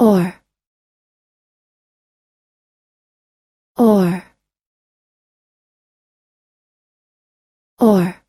or or or